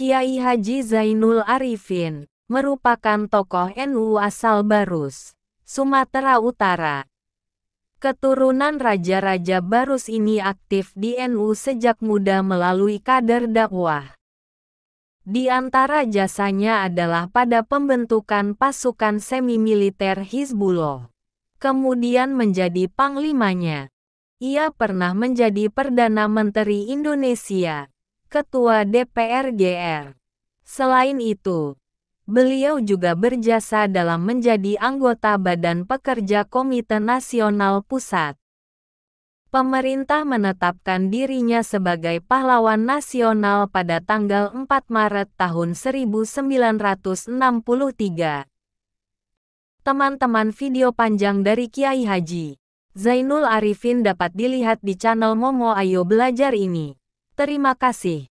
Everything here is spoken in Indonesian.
Kiai Haji Zainul Arifin, merupakan tokoh NU asal Barus, Sumatera Utara. Keturunan raja-raja Barus ini aktif di NU sejak muda melalui kader dakwah. Di antara jasanya adalah pada pembentukan pasukan semi-militer Hizbullah. Kemudian menjadi panglimanya. Ia pernah menjadi Perdana Menteri Indonesia. Ketua DPR GR. Selain itu, beliau juga berjasa dalam menjadi anggota Badan Pekerja Komite Nasional Pusat. Pemerintah menetapkan dirinya sebagai pahlawan nasional pada tanggal 4 Maret tahun 1963. Teman-teman video panjang dari Kiai Haji Zainul Arifin dapat dilihat di channel Momo Ayo Belajar ini. Terima kasih.